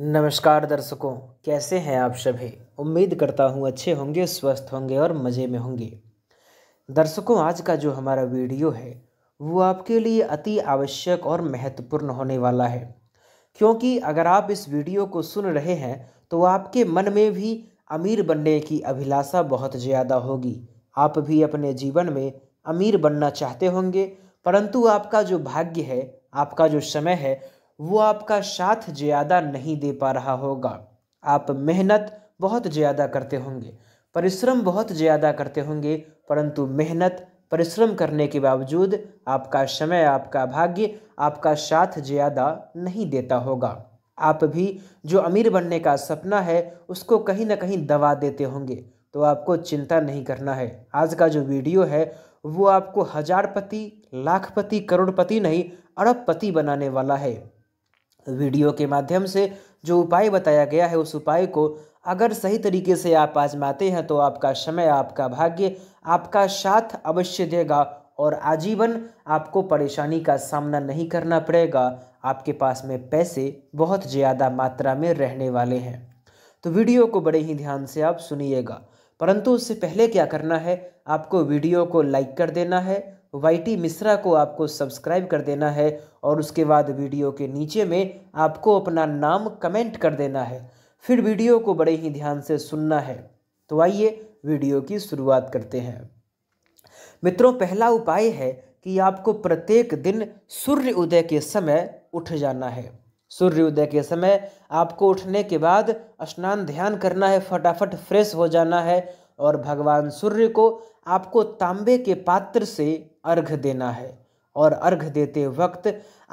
नमस्कार दर्शकों कैसे हैं आप सभी उम्मीद करता हूं अच्छे होंगे स्वस्थ होंगे और मज़े में होंगे दर्शकों आज का जो हमारा वीडियो है वो आपके लिए अति आवश्यक और महत्वपूर्ण होने वाला है क्योंकि अगर आप इस वीडियो को सुन रहे हैं तो आपके मन में भी अमीर बनने की अभिलाषा बहुत ज़्यादा होगी आप भी अपने जीवन में अमीर बनना चाहते होंगे परंतु आपका जो भाग्य है आपका जो समय है वो आपका साथ ज़्यादा नहीं दे पा रहा होगा आप मेहनत बहुत ज़्यादा करते होंगे परिश्रम बहुत ज़्यादा करते होंगे परंतु मेहनत परिश्रम करने के बावजूद आपका समय आपका भाग्य आपका साथ ज़्यादा नहीं देता होगा आप भी जो अमीर बनने का सपना है उसको कहीं ना कहीं दबा देते होंगे तो आपको चिंता नहीं करना है आज का जो वीडियो है वो आपको हजारपति लाखपति करोड़पति नहीं अरबपति बनाने वाला है वीडियो के माध्यम से जो उपाय बताया गया है उस उपाय को अगर सही तरीके से आप आजमाते हैं तो आपका समय आपका भाग्य आपका साथ अवश्य देगा और आजीवन आपको परेशानी का सामना नहीं करना पड़ेगा आपके पास में पैसे बहुत ज़्यादा मात्रा में रहने वाले हैं तो वीडियो को बड़े ही ध्यान से आप सुनिएगा परंतु उससे पहले क्या करना है आपको वीडियो को लाइक कर देना है वाईटी मिश्रा को आपको सब्सक्राइब कर देना है और उसके बाद वीडियो के नीचे में आपको अपना नाम कमेंट कर देना है फिर वीडियो को बड़े ही ध्यान से सुनना है तो आइए वीडियो की शुरुआत करते हैं मित्रों पहला उपाय है कि आपको प्रत्येक दिन सूर्य उदय के समय उठ जाना है सूर्योदय के समय आपको उठने के बाद स्नान ध्यान करना है फटाफट फ्रेश हो जाना है और भगवान सूर्य को आपको तांबे के पात्र से अर्घ देना है और अर्घ देते वक्त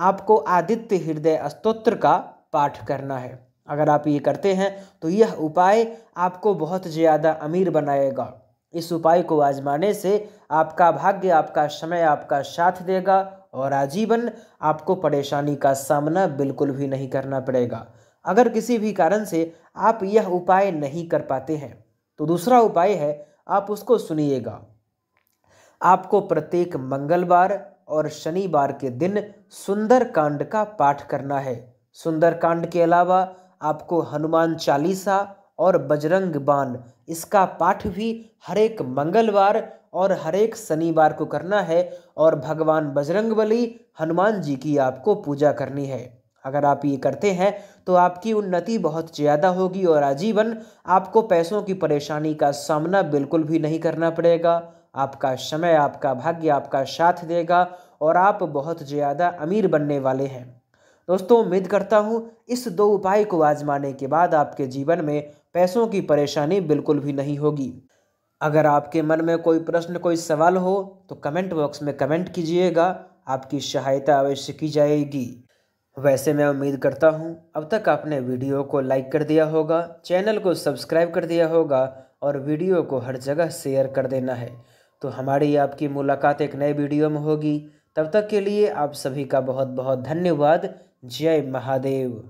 आपको आदित्य हृदय स्तोत्र का पाठ करना है अगर आप ये करते हैं तो यह उपाय आपको बहुत ज़्यादा अमीर बनाएगा इस उपाय को आजमाने से आपका भाग्य आपका समय आपका साथ देगा और आजीवन आपको परेशानी का सामना बिल्कुल भी नहीं करना पड़ेगा अगर किसी भी कारण से आप यह उपाय नहीं कर पाते हैं तो दूसरा उपाय है आप उसको सुनिएगा आपको प्रत्येक मंगलवार और शनिवार के दिन सुंदर कांड का पाठ करना है सुंदर कांड के अलावा आपको हनुमान चालीसा और बजरंग बाण इसका पाठ भी हरेक मंगलवार और हरेक शनिवार को करना है और भगवान बजरंग बली हनुमान जी की आपको पूजा करनी है अगर आप ये करते हैं तो आपकी उन्नति बहुत ज़्यादा होगी और आजीवन आपको पैसों की परेशानी का सामना बिल्कुल भी नहीं करना पड़ेगा आपका समय आपका भाग्य आपका साथ देगा और आप बहुत ज़्यादा अमीर बनने वाले हैं दोस्तों उम्मीद करता हूँ इस दो उपाय को आजमाने के बाद आपके जीवन में पैसों की परेशानी बिल्कुल भी नहीं होगी अगर आपके मन में कोई प्रश्न कोई सवाल हो तो कमेंट बॉक्स में कमेंट कीजिएगा आपकी सहायता अवश्य की जाएगी वैसे मैं उम्मीद करता हूँ अब तक आपने वीडियो को लाइक कर दिया होगा चैनल को सब्सक्राइब कर दिया होगा और वीडियो को हर जगह शेयर कर देना है तो हमारी आपकी मुलाकात एक नए वीडियो में होगी तब तक के लिए आप सभी का बहुत बहुत धन्यवाद जय महादेव